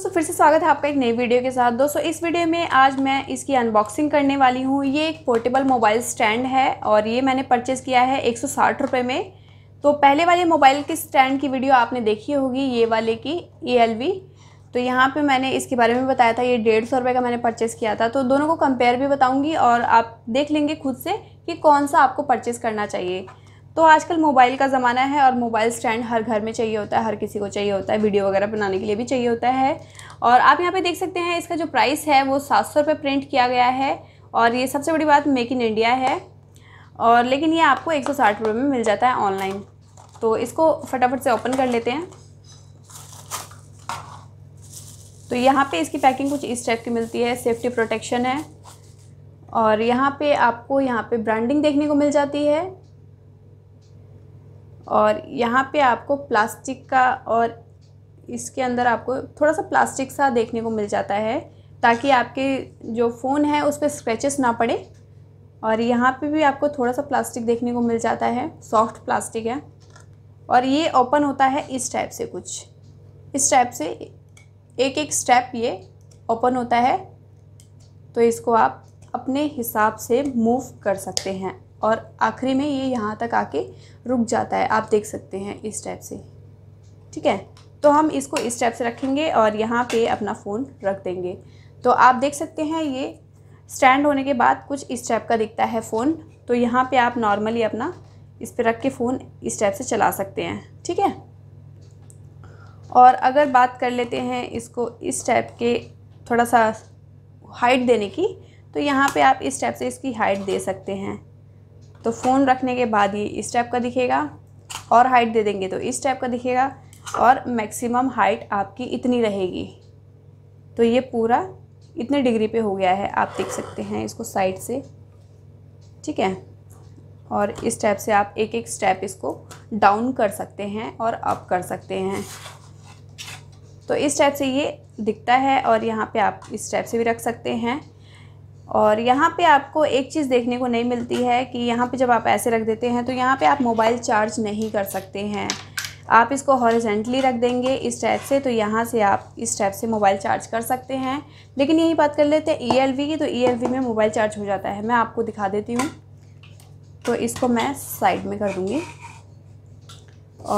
दोस्तों फिर से स्वागत है आपका एक नई वीडियो के साथ दोस्तों इस वीडियो में आज मैं इसकी अनबॉक्सिंग करने वाली हूँ ये एक पोर्टेबल मोबाइल स्टैंड है और ये मैंने परचेज़ किया है एक सौ में तो पहले वाले मोबाइल के स्टैंड की वीडियो आपने देखी होगी ये वाले की ई तो यहाँ पे मैंने इसके बारे में बताया था ये डेढ़ सौ रुपये का मैंने परचेज़ किया था तो दोनों को कंपेयर भी बताऊँगी और आप देख लेंगे खुद से कि कौन सा आपको परचेज़ करना चाहिए तो आजकल मोबाइल का ज़माना है और मोबाइल स्टैंड हर घर में चाहिए होता है हर किसी को चाहिए होता है वीडियो वगैरह बनाने के लिए भी चाहिए होता है और आप यहाँ पे देख सकते हैं इसका जो प्राइस है वो सात सौ रुपये प्रिंट किया गया है और ये सबसे बड़ी बात मेक इन इंडिया है और लेकिन ये आपको एक सौ साठ रुपये में मिल जाता है ऑनलाइन तो इसको फटाफट से ओपन कर लेते हैं तो यहाँ पर इसकी पैकिंग कुछ इस टाइप की मिलती है सेफ्टी प्रोटेक्शन है और यहाँ पे आपको यहाँ पे ब्रांडिंग देखने को मिल जाती है और यहाँ पे आपको प्लास्टिक का और इसके अंदर आपको थोड़ा सा प्लास्टिक सा देखने को मिल जाता है ताकि आपके जो फ़ोन है उस पर स्क्रैचेस ना पड़े और यहाँ पे भी आपको थोड़ा सा प्लास्टिक देखने को मिल जाता है सॉफ्ट प्लास्टिक है और ये ओपन होता है इस टाइप से कुछ इस टाइप से एक एक स्टेप ये ओपन होता है तो इसको आप अपने हिसाब से मूव कर सकते हैं और आखिरी में ये यहाँ तक आके रुक जाता है आप देख सकते हैं इस टाइप से ठीक है तो हम इसको इस टाइप से रखेंगे और यहाँ पे अपना फ़ोन रख देंगे तो आप देख सकते हैं ये स्टैंड होने के बाद कुछ इस टाइप का दिखता है फ़ोन तो यहाँ पे आप नॉर्मली अपना इस पर रख के फ़ोन इस टाइप से चला सकते हैं ठीक है और अगर बात कर लेते हैं इसको इस टाइप के थोड़ा सा हाइट देने की तो यहाँ पे आप इस टाइप से इसकी हाइट दे सकते हैं तो फ़ोन रखने के बाद ये इस टाइप का दिखेगा और हाइट दे देंगे तो इस टाइप का दिखेगा और मैक्सिमम हाइट आपकी इतनी रहेगी तो ये पूरा इतने डिग्री पे हो गया है आप देख सकते हैं इसको साइड से ठीक है और इस टाइप से आप एक एक स्टेप इसको डाउन कर सकते हैं और अप कर सकते हैं तो इस टाइप से ये दिखता है और यहाँ पे आप इस टाइप से भी रख सकते हैं और यहाँ पे आपको एक चीज़ देखने को नहीं मिलती है कि यहाँ पे जब आप ऐसे रख देते हैं तो यहाँ पे आप मोबाइल चार्ज नहीं कर सकते हैं आप इसको हॉरिजेंटली रख देंगे इस टाइप से तो यहाँ से आप इस टाइप से मोबाइल चार्ज कर सकते हैं लेकिन यही बात कर लेते हैं ई e की तो ई e में मोबाइल चार्ज हो जाता है मैं आपको दिखा देती हूँ तो इसको मैं साइड में कर दूँगी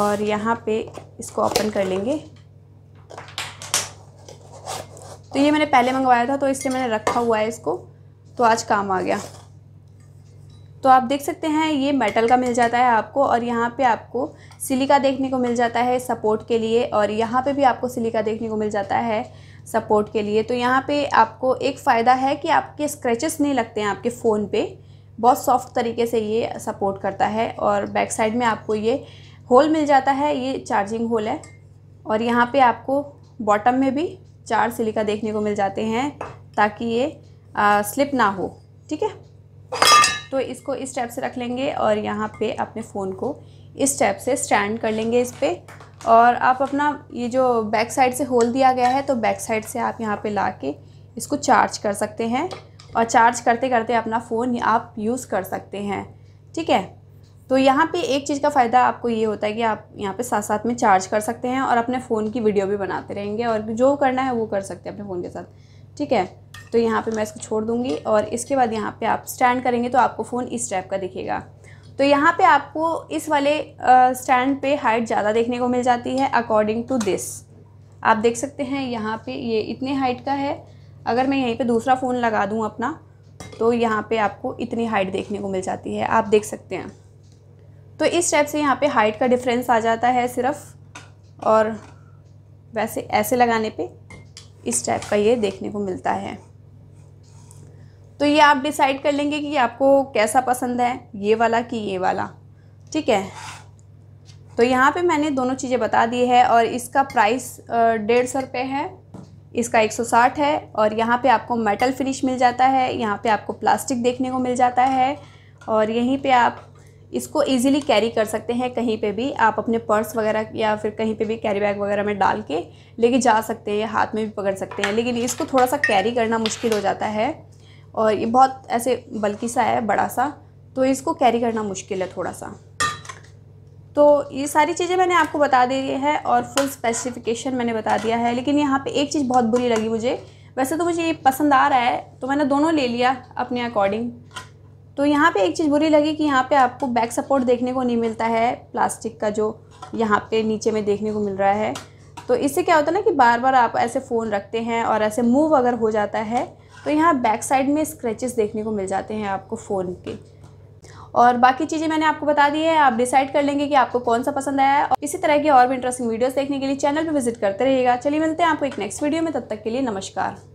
और यहाँ पर इसको ओपन कर लेंगे तो ये मैंने पहले मंगवाया था तो इसलिए मैंने रखा हुआ है इसको तो आज काम आ गया तो आप देख सकते हैं ये मेटल का मिल जाता है आपको और यहाँ पे आपको सिलिका देखने को मिल जाता है सपोर्ट के लिए और यहाँ पे भी आपको सिलिका देखने को मिल जाता है सपोर्ट के लिए तो यहाँ पे आपको एक फ़ायदा है कि आपके स्क्रैचेस नहीं लगते हैं आपके फ़ोन पे बहुत सॉफ्ट तरीके से ये सपोर्ट करता है और बैक साइड में आपको ये होल मिल जाता है ये चार्जिंग होल है और यहाँ पर आपको बॉटम में भी चार सिलिका देखने को मिल जाते हैं ताकि ये स्लिप ना हो ठीक है तो इसको इस टाइप से रख लेंगे और यहाँ पे अपने फ़ोन को इस टाइप से स्टैंड कर लेंगे इस पर और आप अपना ये जो बैक साइड से होल दिया गया है तो बैक साइड से आप यहाँ पे ला के इसको चार्ज कर सकते हैं और चार्ज करते करते अपना फ़ोन आप यूज़ कर सकते हैं ठीक है तो यहाँ पे एक चीज़ का फ़ायदा आपको ये होता है कि आप यहाँ पे साथ साथ में चार्ज कर सकते हैं और अपने फ़ोन की वीडियो भी बनाते रहेंगे और जो करना है वो कर सकते हैं अपने फ़ोन के साथ ठीक है तो यहाँ पे मैं इसको छोड़ दूँगी और इसके बाद यहाँ पे आप स्टैंड करेंगे तो आपको फ़ोन इस टाइप का दिखेगा तो यहाँ पे आपको इस वाले स्टैंड पे हाइट ज़्यादा देखने को मिल जाती है अकॉर्डिंग टू दिस आप देख सकते हैं यहाँ पे ये इतने हाइट का है अगर मैं यहीं पे दूसरा फ़ोन लगा दूँ अपना तो यहाँ पे आपको इतनी हाइट देखने को मिल जाती है आप देख सकते हैं तो इस टाइप से यहाँ पर हाइट का डिफ्रेंस आ जाता है सिर्फ और वैसे ऐसे लगाने पर इस टाइप का ये देखने को मिलता है तो ये आप डिसाइड कर लेंगे कि आपको कैसा पसंद है ये वाला कि ये वाला ठीक है तो यहाँ पे मैंने दोनों चीज़ें बता दी है और इसका प्राइस डेढ़ सौ रुपये है इसका एक सौ साठ है और यहाँ पे आपको मेटल फिनिश मिल जाता है यहाँ पे आपको प्लास्टिक देखने को मिल जाता है और यहीं पे आप इसको इजीली कैरी कर सकते हैं कहीं पे भी आप अपने पर्स वगैरह या फिर कहीं पे भी कैरी बैग वगैरह में डाल के लेके जा सकते हैं हाथ में भी पकड़ सकते हैं लेकिन इसको थोड़ा सा कैरी करना मुश्किल हो जाता है और ये बहुत ऐसे बल्कि सा है बड़ा सा तो इसको कैरी करना मुश्किल है थोड़ा सा तो ये सारी चीज़ें मैंने आपको बता दी है और फुल स्पेसिफिकेशन मैंने बता दिया है लेकिन यहाँ पे एक चीज़ बहुत बुरी लगी मुझे वैसे तो मुझे ये पसंद आ रहा है तो मैंने दोनों ले लिया अपने अकॉर्डिंग तो यहाँ पे एक चीज़ बुरी लगी कि यहाँ पे आपको बैक सपोर्ट देखने को नहीं मिलता है प्लास्टिक का जो यहाँ पर नीचे में देखने को मिल रहा है तो इससे क्या होता है ना कि बार बार आप ऐसे फ़ोन रखते हैं और ऐसे मूव अगर हो जाता है तो यहाँ बैक साइड में स्क्रैचेस देखने को मिल जाते हैं आपको फ़ोन के और बाकी चीज़ें मैंने आपको बता दी है आप डिसाइड कर लेंगे कि आपको कौन सा पसंद आया है और इसी तरह की और भी इंटरेस्टिंग वीडियोस देखने के लिए चैनल पर विजिट करते रहिएगा चलिए मिलते हैं आपको एक नेक्स्ट वीडियो में तब तक के लिए नमस्कार